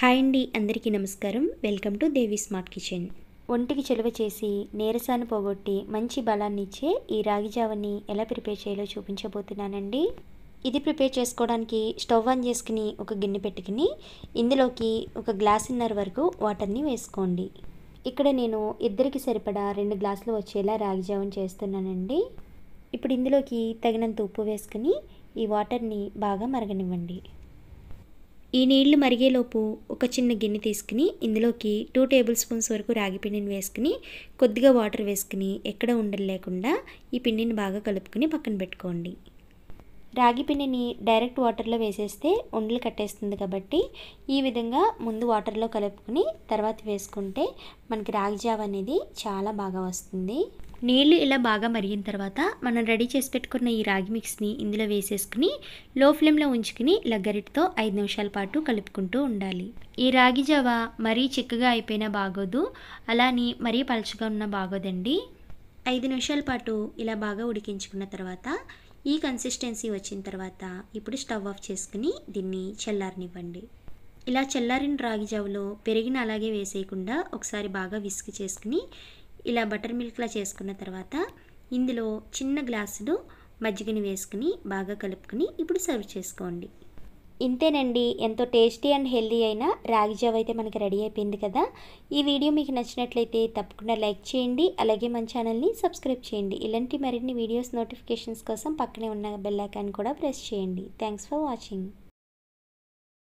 hi అండి అందరికీ నమస్కారం welcome to Devi smart kitchen ఒంటికి చెలువ చేసి నీరసాన్ని పోగొట్టి మంచి బలాన్ని ఇచ్చే ఈ రాగి జావని ఎలా ప్రిపేర్ చేయాలో చూపించబోతున్నానండి ఇది ప్రిపేర్ చేసుకోవడానికి స్టవ్ ఆన్ చేసుకుని ఒక గిన్నె పెట్టుకుని ఇందులోకి ఒక గ్లాసున్నర వరకు వాటర్ని వేసుకోండి ఇక్కడ నేను ఇద్దరికి సరిపడా రెండు గ్లాసులు వచ్చేలా రాగి జావని చేస్తున్నానండి ఇప్పుడు ఇందులోకి తగినంత ఉప్పు వేసుకుని ఈ వాటర్ని బాగా మరగనివ్వండి ఈ నీళ్లు మరిగేలోపు ఒక చిన్న గిన్నె తీసుకుని ఇందులోకి టూ టేబుల్ స్పూన్స్ వరకు రాగి పిండిని వేసుకుని కొద్దిగా వాటర్ వేసుకుని ఎక్కడ ఉండలు లేకుండా ఈ పిండిని బాగా కలుపుకుని పక్కన పెట్టుకోండి రాగి పిండిని డైరెక్ట్ వాటర్లో వేసేస్తే ఉండలు కట్టేస్తుంది కాబట్టి ఈ విధంగా ముందు వాటర్లో కలుపుకుని తర్వాత వేసుకుంటే మనకి రాగి జావ అనేది చాలా బాగా వస్తుంది నీళ్ళు ఇలా బాగా మరిగిన తర్వాత మనం రెడీ చేసి పెట్టుకున్న ఈ రాగి మిక్స్ని ఇందులో వేసేసుకుని లో ఫ్లేమ్లో ఉంచుకుని లగ్గరిటితో ఐదు నిమిషాల పాటు కలుపుకుంటూ ఉండాలి ఈ రాగి జావ మరీ చిక్కగా అయిపోయినా బాగోదు అలాని మరీ పలుచగా ఉన్నా బాగోదండి ఐదు నిమిషాల పాటు ఇలా బాగా ఉడికించుకున్న తర్వాత ఈ కన్సిస్టెన్సీ వచ్చిన తర్వాత ఇప్పుడు స్టవ్ ఆఫ్ చేసుకుని దీన్ని చల్లారనివ్వండి ఇలా చల్లారిన రాగి జావలో పెరిగిన అలాగే వేసేయకుండా ఒకసారి బాగా విసికి చేసుకుని ఇలా బటర్ మిల్క్లా చేసుకున్న తర్వాత ఇందులో చిన్న గ్లాసులు మజ్జిగని వేసుకుని బాగా కలుపుకుని ఇప్పుడు సర్వ్ చేసుకోండి ఇంతేనండి ఎంతో టేస్టీ అండ్ హెల్దీ అయిన రాగి జావ అయితే మనకి రెడీ అయిపోయింది కదా ఈ వీడియో మీకు నచ్చినట్లయితే తప్పకుండా లైక్ చేయండి అలాగే మన ఛానల్ని సబ్స్క్రైబ్ చేయండి ఇలాంటి మరిన్ని వీడియోస్ నోటిఫికేషన్స్ కోసం పక్కనే ఉన్న బెల్ కూడా ప్రెస్ చేయండి థ్యాంక్స్ ఫర్ వాచింగ్